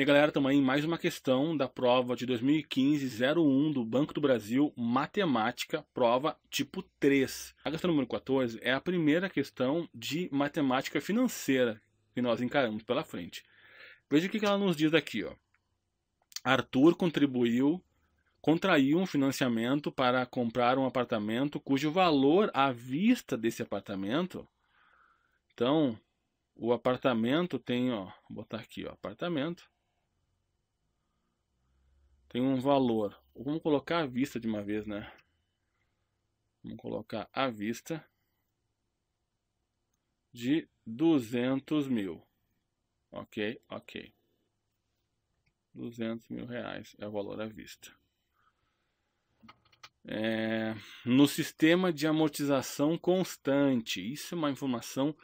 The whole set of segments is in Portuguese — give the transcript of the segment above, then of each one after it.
E galera, também mais uma questão da prova de 2015-01 do Banco do Brasil, matemática, prova tipo 3. A questão número 14 é a primeira questão de matemática financeira que nós encaramos pela frente. Veja o que ela nos diz aqui, ó. Arthur contribuiu, contraiu um financiamento para comprar um apartamento cujo valor à vista desse apartamento. Então, o apartamento tem, ó, vou botar aqui, ó, apartamento tem um valor. Vamos colocar à vista de uma vez, né? Vamos colocar à vista de 200 mil. Ok, ok. 200 mil reais é o valor à vista. É, no sistema de amortização constante. Isso é uma informação,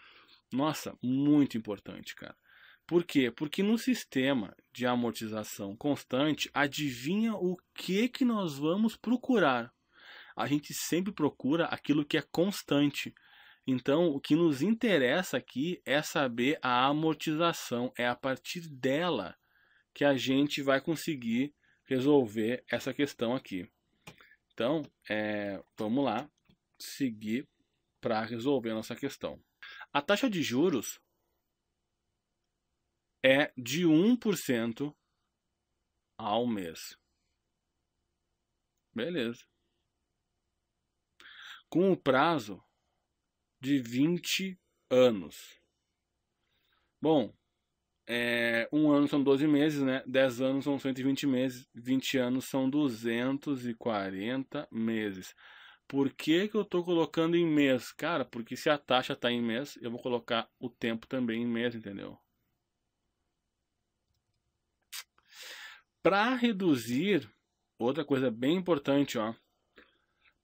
nossa, muito importante, cara. Por quê? Porque no sistema de amortização constante, adivinha o que que nós vamos procurar? A gente sempre procura aquilo que é constante. Então, o que nos interessa aqui é saber a amortização. É a partir dela que a gente vai conseguir resolver essa questão aqui. Então, é, vamos lá seguir para resolver a nossa questão. A taxa de juros é de 1% ao mês. Beleza. Com o prazo de 20 anos. Bom, é, um ano são 12 meses, né? 10 anos são 120 meses, 20 anos são 240 meses. Por que, que eu estou colocando em mês? Cara, porque se a taxa está em mês, eu vou colocar o tempo também em mês, entendeu? Para reduzir, outra coisa bem importante, ó.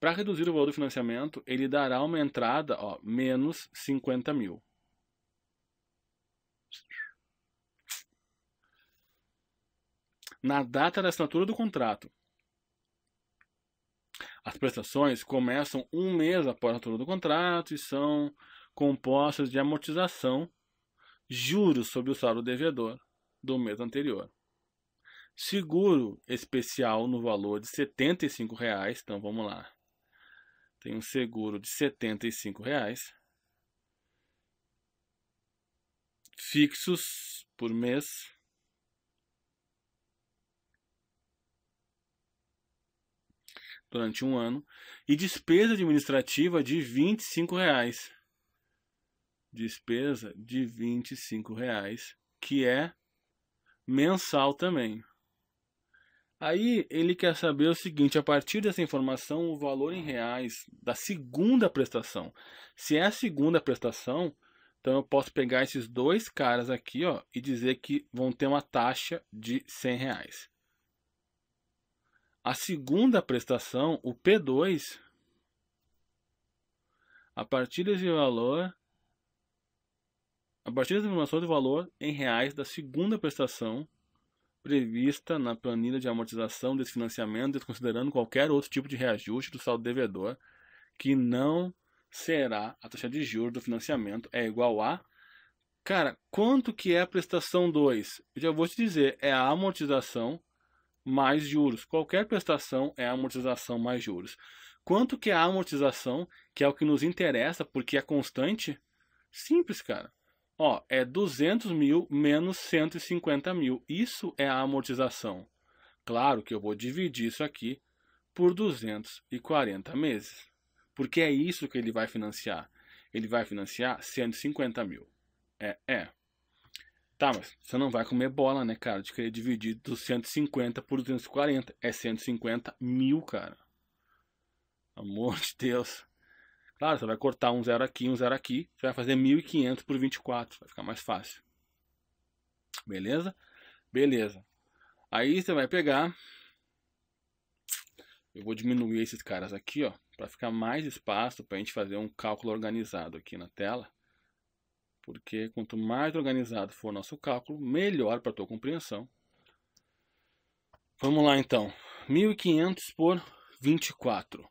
Para reduzir o valor do financiamento, ele dará uma entrada, ó, menos 50 mil. Na data da assinatura do contrato, as prestações começam um mês após a assinatura do contrato e são compostas de amortização, juros sobre o saldo devedor do mês anterior. Seguro especial no valor de R$ 75,00. Então vamos lá. Tem um seguro de R$ 75,00. Fixos por mês. Durante um ano. E despesa administrativa de R$ 25,00. Despesa de R$ 25,00, que é mensal também. Aí ele quer saber o seguinte: a partir dessa informação, o valor em reais da segunda prestação. Se é a segunda prestação, então eu posso pegar esses dois caras aqui ó, e dizer que vão ter uma taxa de 100 reais. A segunda prestação, o P2, a partir desse valor, a partir das informações do valor em reais da segunda prestação, prevista na planilha de amortização desse financiamento, desconsiderando qualquer outro tipo de reajuste do saldo devedor, que não será a taxa de juros do financiamento, é igual a. Cara, quanto que é a prestação 2? Eu já vou te dizer, é a amortização mais juros. Qualquer prestação é amortização mais juros. Quanto que é a amortização, que é o que nos interessa, porque é constante? Simples, cara. Ó, é 200 mil menos 150 mil. Isso é a amortização. Claro que eu vou dividir isso aqui por 240 meses. Porque é isso que ele vai financiar. Ele vai financiar 150 mil. É, é. Tá, mas você não vai comer bola, né, cara? De querer dividir 250 por 240. É 150 mil, cara. Amor de Deus. Claro, você vai cortar um zero aqui, um zero aqui, você vai fazer 1.500 por 24, vai ficar mais fácil. Beleza? Beleza. Aí você vai pegar, eu vou diminuir esses caras aqui, ó, para ficar mais espaço para a gente fazer um cálculo organizado aqui na tela. Porque quanto mais organizado for o nosso cálculo, melhor para a tua compreensão. Vamos lá então. 1500 por 24.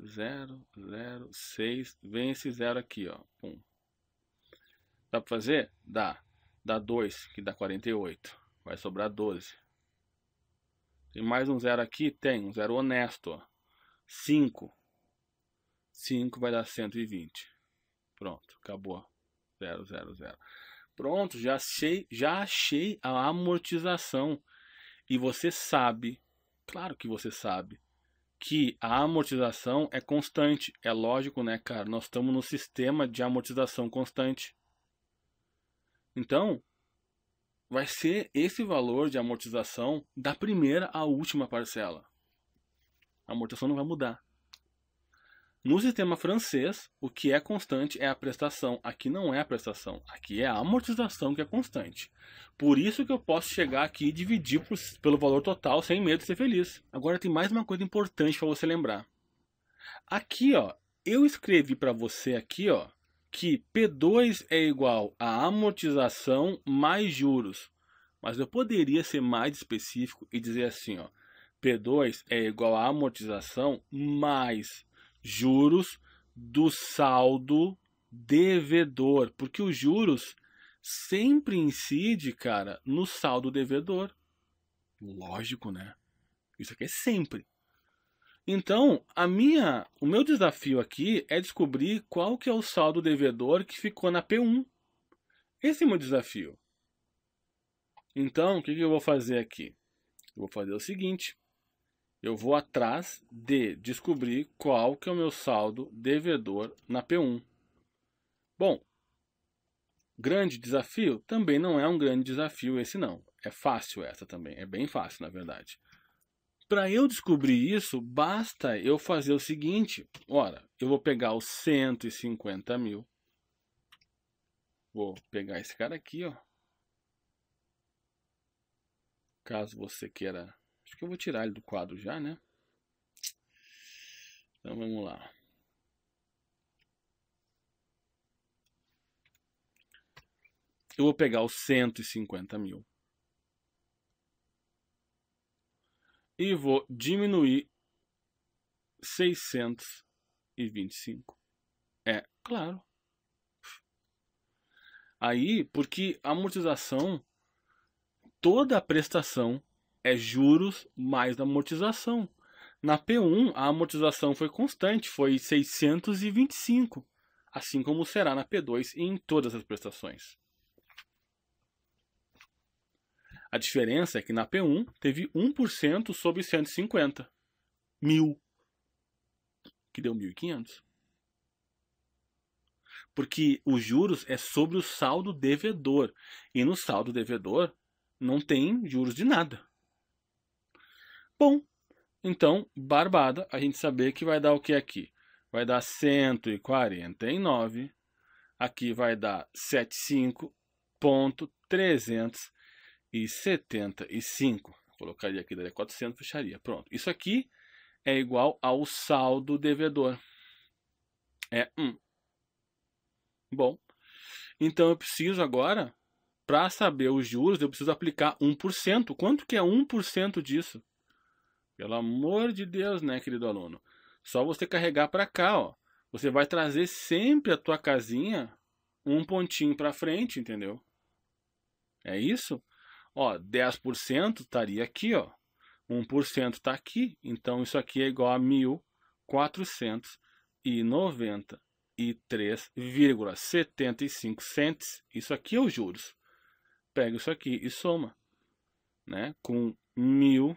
0, 0, 6. Vem esse 0 aqui, ó. 1. Dá para fazer? Dá. Dá 2, que dá 48. Vai sobrar 12. Tem mais um 0 aqui? Tem. Um 0 honesto, ó. 5. 5 vai dar 120. Pronto, acabou. 0, 0, 0. Pronto, já achei, já achei a amortização. E você sabe, claro que você sabe, que a amortização é constante. É lógico, né, cara? Nós estamos no sistema de amortização constante. Então, vai ser esse valor de amortização da primeira à última parcela. A amortização não vai mudar. No sistema francês, o que é constante é a prestação. Aqui não é a prestação, aqui é a amortização que é constante. Por isso que eu posso chegar aqui e dividir por, pelo valor total sem medo de ser feliz. Agora tem mais uma coisa importante para você lembrar. Aqui, ó, eu escrevi para você aqui, ó, que P2 é igual a amortização mais juros. Mas eu poderia ser mais específico e dizer assim, ó, P2 é igual a amortização mais juros do saldo devedor, porque os juros sempre incide, cara, no saldo devedor. Lógico, né? Isso aqui é sempre. Então, a minha, o meu desafio aqui é descobrir qual que é o saldo devedor que ficou na P1. Esse é o meu desafio. Então, o que, que eu vou fazer aqui? Eu vou fazer o seguinte eu vou atrás de descobrir qual que é o meu saldo devedor na P1. Bom, grande desafio? Também não é um grande desafio esse não. É fácil essa também, é bem fácil na verdade. Para eu descobrir isso, basta eu fazer o seguinte. Ora, eu vou pegar os 150 mil. Vou pegar esse cara aqui, ó. Caso você queira Acho que eu vou tirar ele do quadro já, né? Então vamos lá. Eu vou pegar os 150 mil. E vou diminuir 625. É, claro. Aí, porque a amortização, toda a prestação é juros mais amortização. Na P1, a amortização foi constante, foi 625, assim como será na P2 e em todas as prestações. A diferença é que na P1 teve 1% sobre 150. Mil. Que deu 1.500. Porque os juros é sobre o saldo devedor. E no saldo devedor não tem juros de nada. Bom, então, barbada, a gente saber que vai dar o que aqui? Vai dar 149. Aqui vai dar 75.375. Colocaria aqui, daria 400, fecharia. Pronto. Isso aqui é igual ao saldo devedor. É 1. Bom, então eu preciso agora, para saber os juros, eu preciso aplicar 1%. Quanto que é 1% disso? Pelo amor de Deus, né, querido aluno? Só você carregar para cá, ó. Você vai trazer sempre a tua casinha um pontinho para frente, entendeu? É isso? Ó, 10% estaria aqui, ó. 1% está aqui, então isso aqui é igual a 1.493,75 cents. Isso aqui é os juros. Pega isso aqui e soma, né? Com 1.000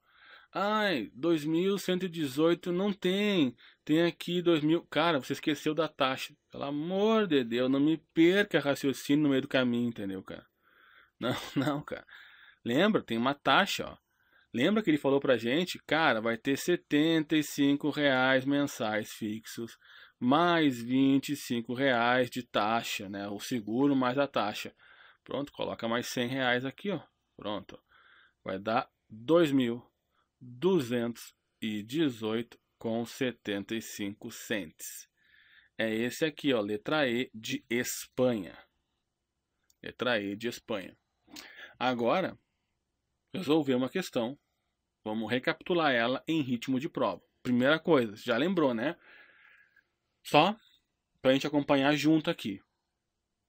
Ai, 2118 não tem. Tem aqui 2000. Cara, você esqueceu da taxa. Pelo amor de Deus, não me perca raciocínio no meio do caminho, entendeu, cara? Não, não, cara. Lembra? Tem uma taxa, ó. Lembra que ele falou pra gente? Cara, vai ter 75 reais mensais fixos, mais 25 reais de taxa, né? O seguro mais a taxa. Pronto, coloca mais 100 reais aqui, ó. Pronto. Vai dar 2 mil. 218,75 cents. É esse aqui, ó, letra E de Espanha. Letra E de Espanha. Agora, resolver uma questão. Vamos recapitular ela em ritmo de prova. Primeira coisa, já lembrou, né? Só para a gente acompanhar junto aqui.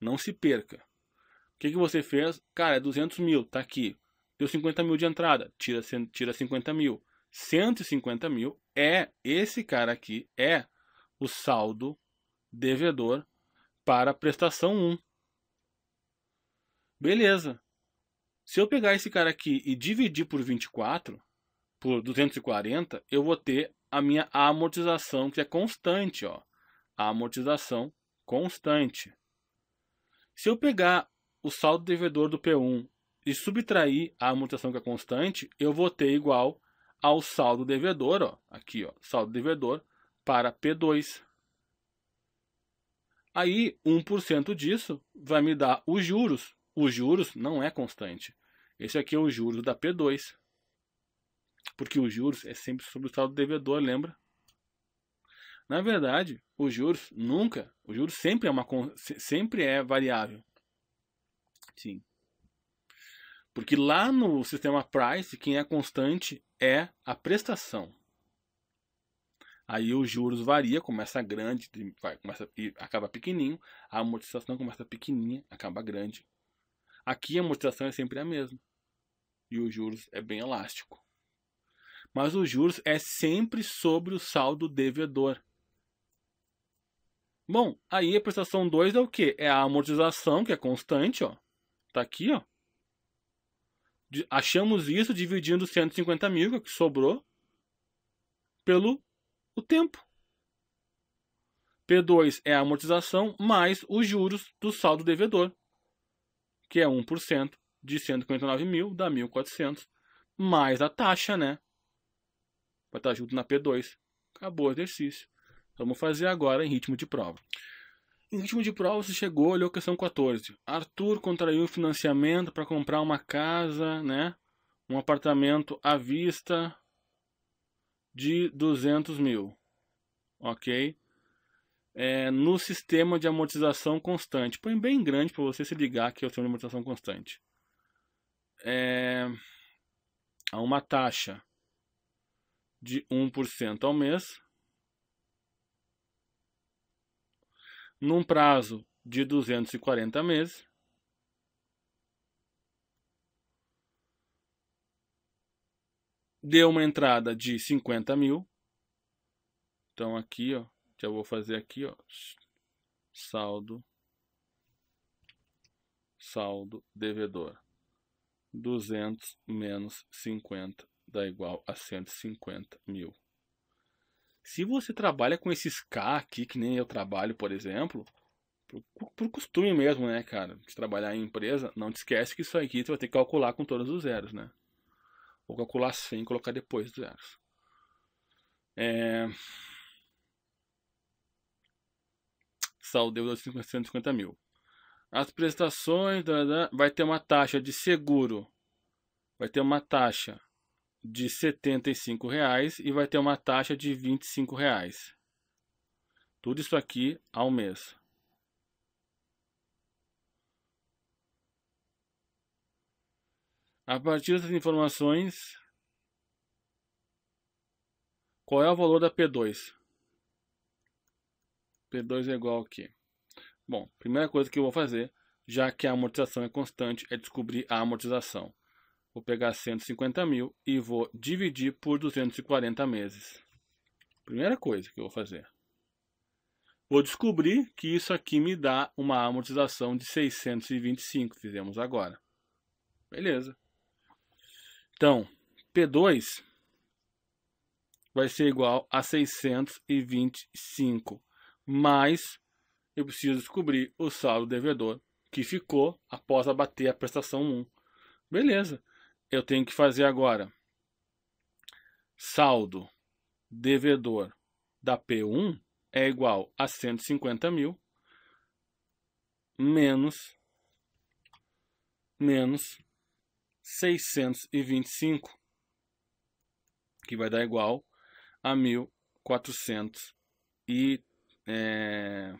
Não se perca. O que, que você fez? Cara, é 200 mil, tá aqui deu 50 mil de entrada, tira, tira 50 mil. 150 mil é, esse cara aqui é o saldo devedor para prestação 1. Beleza. Se eu pegar esse cara aqui e dividir por 24, por 240, eu vou ter a minha amortização, que é constante. Ó. A amortização constante. Se eu pegar o saldo devedor do P1 e subtrair a amortização que é constante, eu vou ter igual ao saldo devedor, ó, aqui, ó, saldo devedor para P2. Aí, 1% disso vai me dar os juros. Os juros não é constante. Esse aqui é o juros da P2. Porque os juros é sempre sobre o saldo devedor, lembra? Na verdade, os juros nunca, o juros sempre é uma sempre é variável. Sim. Porque lá no sistema price, quem é constante é a prestação. Aí os juros varia, começa grande, vai, começa e acaba pequenininho. A amortização começa pequenininha, acaba grande. Aqui a amortização é sempre a mesma. E os juros é bem elástico. Mas os juros é sempre sobre o saldo devedor. Bom, aí a prestação 2 é o quê? É a amortização, que é constante, ó. Tá aqui, ó achamos isso dividindo 150 mil é que sobrou pelo o tempo. P2 é a amortização mais os juros do saldo devedor, que é 1% de 159 mil, dá 1.400, mais a taxa, né? Vai estar junto na P2. Acabou o exercício. Vamos fazer agora em ritmo de prova. Em ritmo de prova, você chegou, olhou questão 14. Arthur contraiu financiamento para comprar uma casa, né? Um apartamento à vista de 200 mil. Ok? É, no sistema de amortização constante. Põe bem grande para você se ligar que é o sistema de amortização constante. É, a uma taxa de 1% ao mês num prazo de 240 meses. Deu uma entrada de 50 mil. Então aqui, ó, já vou fazer aqui, ó, saldo, saldo devedor. 200 menos 50 dá igual a 150 mil. Se você trabalha com esses K aqui, que nem eu trabalho, por exemplo, por, por costume mesmo, né, cara? De trabalhar em empresa, não te esquece que isso aqui você vai ter que calcular com todos os zeros, né? Vou calcular sem colocar depois dos zeros. É... Saldeu 250 mil. As prestações, vai ter uma taxa de seguro. Vai ter uma taxa de R$ 75,00 e vai ter uma taxa de R$ 25,00. Tudo isso aqui ao mês. A partir dessas informações, qual é o valor da P2? P2 é igual a quê? Bom, primeira coisa que eu vou fazer, já que a amortização é constante, é descobrir a amortização. Vou pegar 150 mil e vou dividir por 240 meses. Primeira coisa que eu vou fazer. Vou descobrir que isso aqui me dá uma amortização de 625, fizemos agora. Beleza. Então, P2 vai ser igual a 625, mais eu preciso descobrir o saldo devedor que ficou após abater a prestação 1. Beleza eu tenho que fazer agora saldo devedor da P1 é igual a 150 mil menos menos 625, que vai dar igual a 1.400 e é,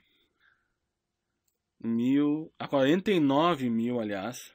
mil, a 49 mil, aliás,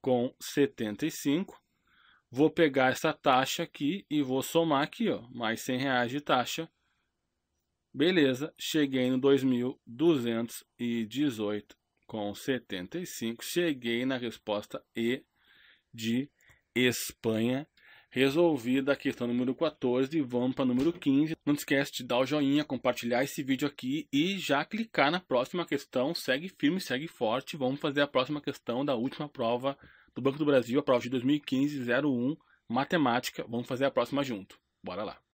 com 75. Vou pegar essa taxa aqui e vou somar aqui, ó, mais 100 reais de taxa. Beleza, cheguei no 2.218 com 75. Cheguei na resposta E de Espanha resolvida a questão número 14, vamos para número 15. Não esquece de dar o joinha, compartilhar esse vídeo aqui e já clicar na próxima questão. Segue firme, segue forte. Vamos fazer a próxima questão da última prova do Banco do Brasil, a prova de 2015-01, matemática. Vamos fazer a próxima junto. Bora lá.